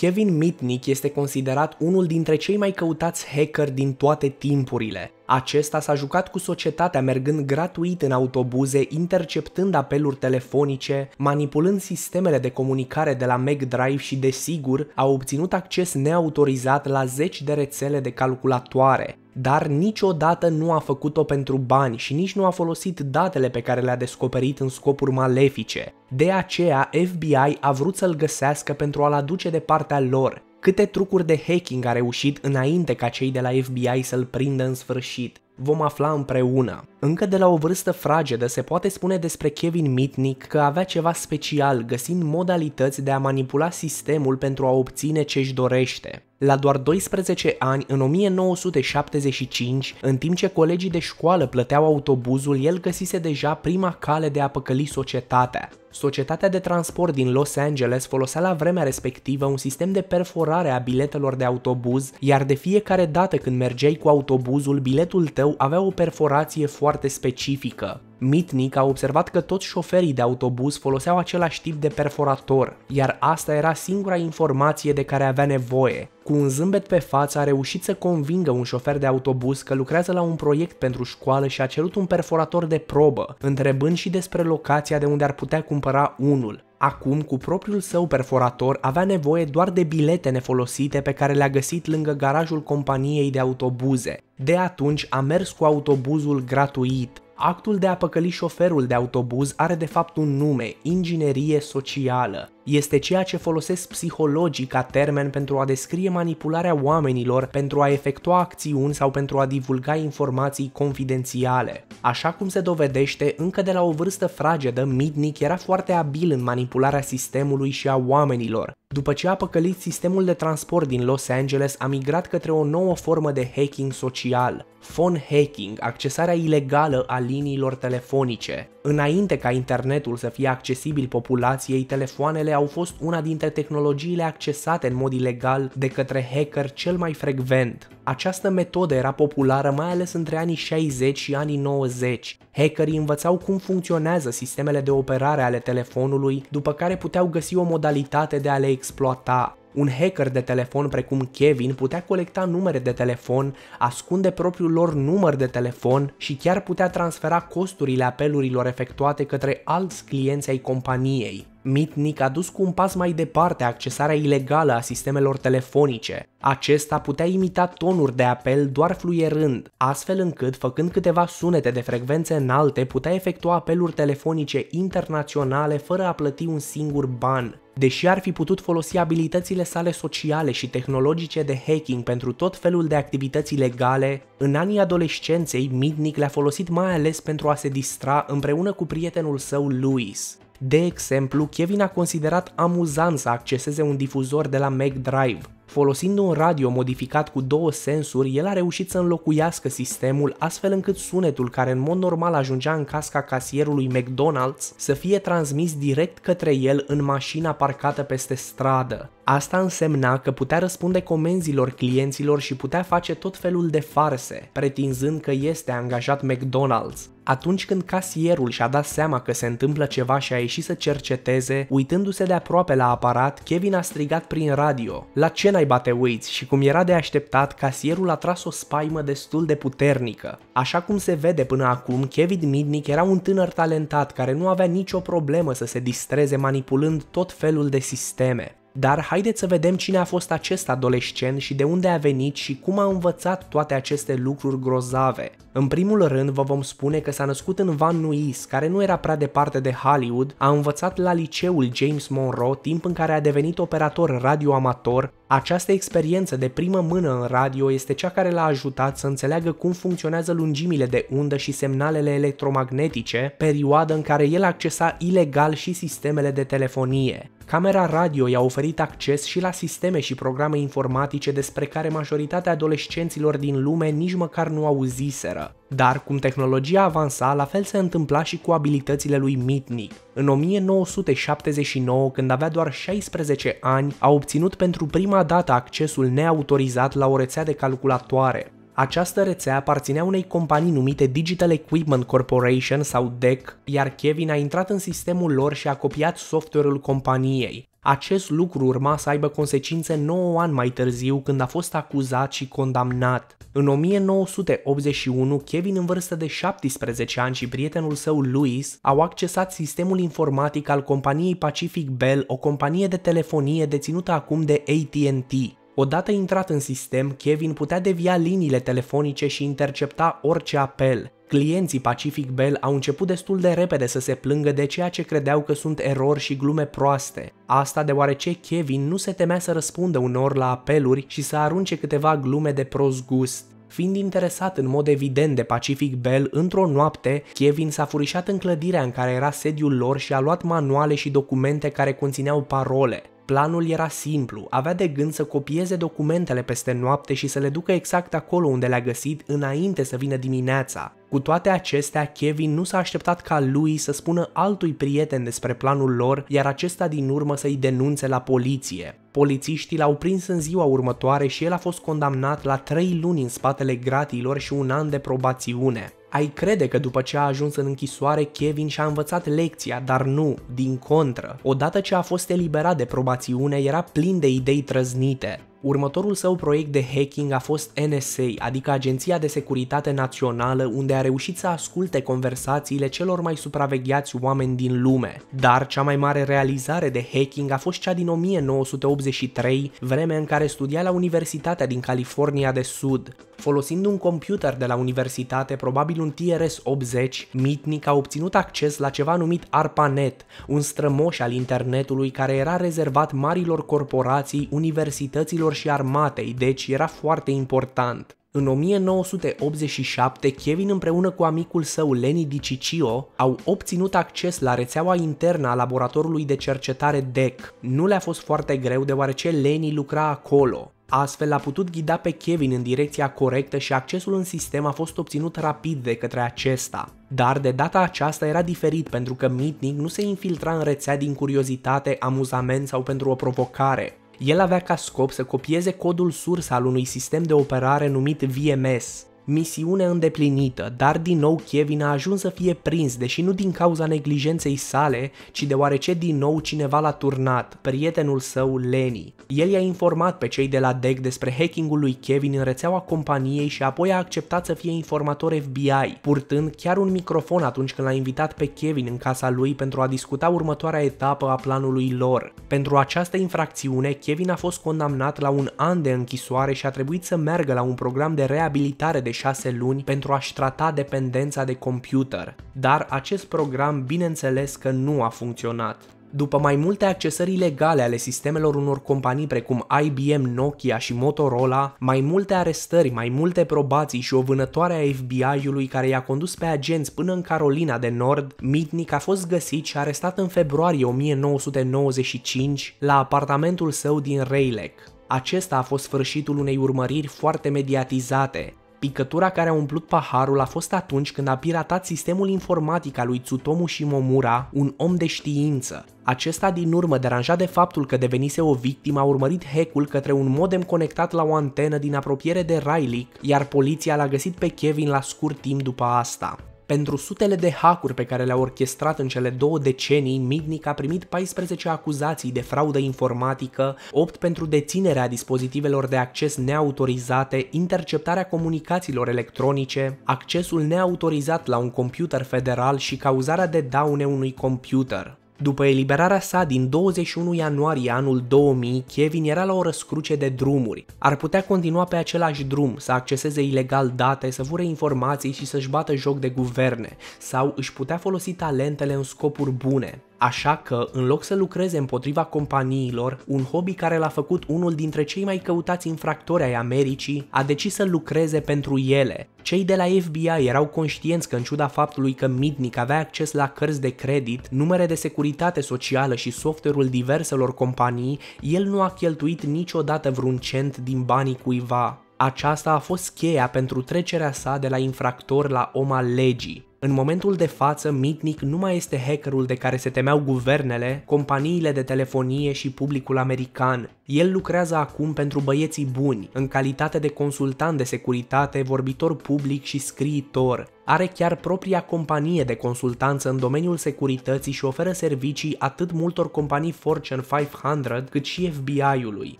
Kevin Mitnick este considerat unul dintre cei mai căutați hacker din toate timpurile. Acesta s-a jucat cu societatea mergând gratuit în autobuze, interceptând apeluri telefonice, manipulând sistemele de comunicare de la Mac Drive și, desigur, a obținut acces neautorizat la zeci de rețele de calculatoare dar niciodată nu a făcut-o pentru bani și nici nu a folosit datele pe care le-a descoperit în scopuri malefice. De aceea, FBI a vrut să-l găsească pentru a-l aduce de partea lor. Câte trucuri de hacking a reușit înainte ca cei de la FBI să-l prindă în sfârșit? Vom afla împreună. Încă de la o vârstă fragedă se poate spune despre Kevin Mitnick că avea ceva special, găsind modalități de a manipula sistemul pentru a obține ce își dorește. La doar 12 ani, în 1975, în timp ce colegii de școală plăteau autobuzul, el găsise deja prima cale de a păcăli societatea. Societatea de transport din Los Angeles folosea la vremea respectivă un sistem de perforare a biletelor de autobuz, iar de fiecare dată când mergeai cu autobuzul, biletul tău avea o perforație foarte foarte specifică. Mitnick a observat că toți șoferii de autobuz foloseau același tip de perforator, iar asta era singura informație de care avea nevoie. Cu un zâmbet pe față a reușit să convingă un șofer de autobuz că lucrează la un proiect pentru școală și a cerut un perforator de probă, întrebând și despre locația de unde ar putea cumpăra unul. Acum, cu propriul său perforator, avea nevoie doar de bilete nefolosite pe care le-a găsit lângă garajul companiei de autobuze. De atunci a mers cu autobuzul gratuit. Actul de a păcăli șoferul de autobuz are de fapt un nume, inginerie socială este ceea ce folosesc psihologii ca termen pentru a descrie manipularea oamenilor pentru a efectua acțiuni sau pentru a divulga informații confidențiale. Așa cum se dovedește, încă de la o vârstă fragedă, Midnick era foarte abil în manipularea sistemului și a oamenilor. După ce a păcălit sistemul de transport din Los Angeles, a migrat către o nouă formă de hacking social, phone hacking, accesarea ilegală a liniilor telefonice. Înainte ca internetul să fie accesibil populației, telefoanele au fost una dintre tehnologiile accesate în mod ilegal de către hacker cel mai frecvent. Această metodă era populară mai ales între anii 60 și anii 90. Hackerii învățau cum funcționează sistemele de operare ale telefonului, după care puteau găsi o modalitate de a le exploata. Un hacker de telefon precum Kevin putea colecta numere de telefon, ascunde propriul lor număr de telefon și chiar putea transfera costurile apelurilor efectuate către alți clienți ai companiei. Mitnick a dus cu un pas mai departe accesarea ilegală a sistemelor telefonice. Acesta putea imita tonuri de apel doar fluierând, astfel încât, făcând câteva sunete de frecvențe înalte, putea efectua apeluri telefonice internaționale fără a plăti un singur ban. Deși ar fi putut folosi abilitățile sale sociale și tehnologice de hacking pentru tot felul de activități legale, în anii adolescenței Midnick le-a folosit mai ales pentru a se distra împreună cu prietenul său Louis. De exemplu, Kevin a considerat amuzant să acceseze un difuzor de la Mac Drive, Folosind un radio modificat cu două sensuri, el a reușit să înlocuiască sistemul astfel încât sunetul care în mod normal ajungea în casca casierului McDonald's să fie transmis direct către el în mașina parcată peste stradă. Asta însemna că putea răspunde comenzilor clienților și putea face tot felul de farse, pretinzând că este angajat McDonald's. Atunci când casierul și-a dat seama că se întâmplă ceva și a ieșit să cerceteze, uitându-se de aproape la aparat, Kevin a strigat prin radio. La ce naiba te uiți și cum era de așteptat, casierul a tras o spaimă destul de puternică. Așa cum se vede până acum, Kevin Midnick era un tânăr talentat care nu avea nicio problemă să se distreze manipulând tot felul de sisteme. Dar haideți să vedem cine a fost acest adolescent și de unde a venit și cum a învățat toate aceste lucruri grozave. În primul rând vă vom spune că s-a născut în Van Nuys, care nu era prea departe de Hollywood, a învățat la liceul James Monroe, timp în care a devenit operator radioamator. Această experiență de primă mână în radio este cea care l-a ajutat să înțeleagă cum funcționează lungimile de undă și semnalele electromagnetice, perioadă în care el accesa ilegal și sistemele de telefonie. Camera radio i-a oferit acces și la sisteme și programe informatice despre care majoritatea adolescenților din lume nici măcar nu auziseră. Dar cum tehnologia avansa, la fel se întâmpla și cu abilitățile lui Mitnick. În 1979, când avea doar 16 ani, a obținut pentru prima dată accesul neautorizat la o rețea de calculatoare. Această rețea aparținea unei companii numite Digital Equipment Corporation sau DEC, iar Kevin a intrat în sistemul lor și a copiat software-ul companiei. Acest lucru urma să aibă consecințe 9 ani mai târziu când a fost acuzat și condamnat. În 1981, Kevin în vârstă de 17 ani și prietenul său Louis au accesat sistemul informatic al companiei Pacific Bell, o companie de telefonie deținută acum de AT&T. Odată intrat în sistem, Kevin putea devia liniile telefonice și intercepta orice apel. Clienții Pacific Bell au început destul de repede să se plângă de ceea ce credeau că sunt erori și glume proaste. Asta deoarece Kevin nu se temea să răspundă unor la apeluri și să arunce câteva glume de prost gust. Fiind interesat în mod evident de Pacific Bell, într-o noapte, Kevin s-a furișat în clădirea în care era sediul lor și a luat manuale și documente care conțineau parole. Planul era simplu, avea de gând să copieze documentele peste noapte și să le ducă exact acolo unde le-a găsit înainte să vină dimineața. Cu toate acestea, Kevin nu s-a așteptat ca lui să spună altui prieten despre planul lor, iar acesta din urmă să-i denunțe la poliție. Polițiștii l-au prins în ziua următoare și el a fost condamnat la 3 luni în spatele gratiilor și un an de probațiune. Ai crede că după ce a ajuns în închisoare, Kevin și-a învățat lecția, dar nu, din contră. Odată ce a fost eliberat de probațiune, era plin de idei trăznite. Următorul său proiect de hacking a fost NSA, adică Agenția de Securitate Națională, unde a reușit să asculte conversațiile celor mai supravegheați oameni din lume. Dar cea mai mare realizare de hacking a fost cea din 1983, vreme în care studia la Universitatea din California de Sud. Folosind un computer de la universitate, probabil un TRS-80, Mitnick a obținut acces la ceva numit ARPANET, un strămoș al internetului care era rezervat marilor corporații, universităților cavalerilor și armatei, deci era foarte important. În 1987, Kevin împreună cu amicul său Lenny DiCiccio au obținut acces la rețeaua internă a laboratorului de cercetare DEC. Nu le-a fost foarte greu deoarece Lenny lucra acolo. Astfel a putut ghida pe Kevin în direcția corectă și accesul în sistem a fost obținut rapid de către acesta. Dar de data aceasta era diferit pentru că Mitnick nu se infiltra în rețea din curiozitate, amuzament sau pentru o provocare. El avea ca scop să copieze codul sursă al unui sistem de operare numit VMS, Misiune îndeplinită, dar din nou Kevin a ajuns să fie prins, deși nu din cauza neglijenței sale, ci deoarece din nou cineva l-a turnat, prietenul său Lenny. El i-a informat pe cei de la DEC despre hackingul lui Kevin în rețeaua companiei și apoi a acceptat să fie informator FBI, purtând chiar un microfon atunci când l-a invitat pe Kevin în casa lui pentru a discuta următoarea etapă a planului lor. Pentru această infracțiune, Kevin a fost condamnat la un an de închisoare și a trebuit să meargă la un program de reabilitare de șase luni pentru a-și trata dependența de computer, dar acest program bineînțeles că nu a funcționat. După mai multe accesări ilegale ale sistemelor unor companii precum IBM, Nokia și Motorola, mai multe arestări, mai multe probații și o vânătoare a FBI-ului care i-a condus pe agenți până în Carolina de Nord, Mitnick a fost găsit și arestat în februarie 1995 la apartamentul său din Rayleigh. Acesta a fost sfârșitul unei urmăriri foarte mediatizate, Picătura care a umplut paharul a fost atunci când a piratat sistemul informatic al lui Tsutomu Shimomura, un om de știință. Acesta din urmă, deranjat de faptul că devenise o victimă, a urmărit hack-ul către un modem conectat la o antenă din apropiere de Riley, iar poliția l-a găsit pe Kevin la scurt timp după asta. Pentru sutele de hacuri pe care le-a orchestrat în cele două decenii, Mitnic a primit 14 acuzații de fraudă informatică, 8 pentru deținerea dispozitivelor de acces neautorizate, interceptarea comunicațiilor electronice, accesul neautorizat la un computer federal și cauzarea de daune unui computer. După eliberarea sa din 21 ianuarie anul 2000, Kevin era la o răscruce de drumuri. Ar putea continua pe același drum, să acceseze ilegal date, să fure informații și să-și bată joc de guverne, sau își putea folosi talentele în scopuri bune. Așa că, în loc să lucreze împotriva companiilor, un hobby care l-a făcut unul dintre cei mai căutați infractori ai Americii a decis să lucreze pentru ele. Cei de la FBI erau conștienți că în ciuda faptului că Midnick avea acces la cărți de credit, numere de securitate socială și software-ul diverselor companii, el nu a cheltuit niciodată vreun cent din banii cuiva. Aceasta a fost cheia pentru trecerea sa de la infractor la om al legii. În momentul de față, Mitnick nu mai este hackerul de care se temeau guvernele, companiile de telefonie și publicul american. El lucrează acum pentru băieții buni, în calitate de consultant de securitate, vorbitor public și scriitor are chiar propria companie de consultanță în domeniul securității și oferă servicii atât multor companii Fortune 500 cât și FBI-ului.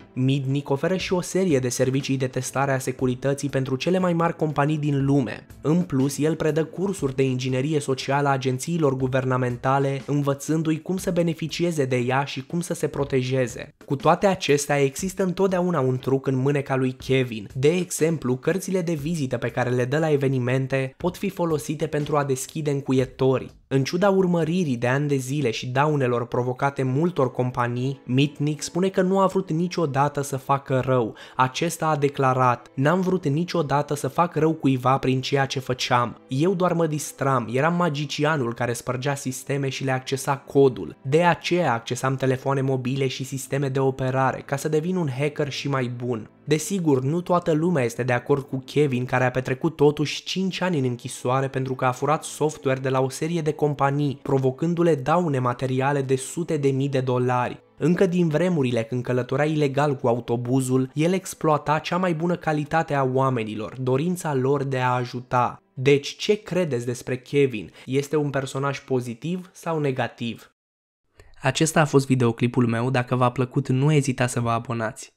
Midnick oferă și o serie de servicii de testare a securității pentru cele mai mari companii din lume. În plus, el predă cursuri de inginerie socială a agențiilor guvernamentale, învățându-i cum să beneficieze de ea și cum să se protejeze. Cu toate acestea, există întotdeauna un truc în mâneca lui Kevin. De exemplu, cărțile de vizită pe care le dă la evenimente pot fi folosite pentru a deschide încuietorii. În ciuda urmăririi de ani de zile și daunelor provocate multor companii, Mitnick spune că nu a vrut niciodată să facă rău. Acesta a declarat, n-am vrut niciodată să fac rău cuiva prin ceea ce făceam. Eu doar mă distram, eram magicianul care spărgea sisteme și le accesa codul. De aceea accesam telefoane mobile și sisteme de operare, ca să devin un hacker și mai bun. Desigur, nu toată lumea este de acord cu Kevin, care a petrecut totuși 5 ani în închisoare pentru că a furat software de la o serie de companii, provocându-le daune materiale de sute de mii de dolari. Încă din vremurile când călătorea ilegal cu autobuzul, el exploata cea mai bună calitate a oamenilor, dorința lor de a ajuta. Deci, ce credeți despre Kevin? Este un personaj pozitiv sau negativ? Acesta a fost videoclipul meu, dacă v-a plăcut nu ezita să vă abonați.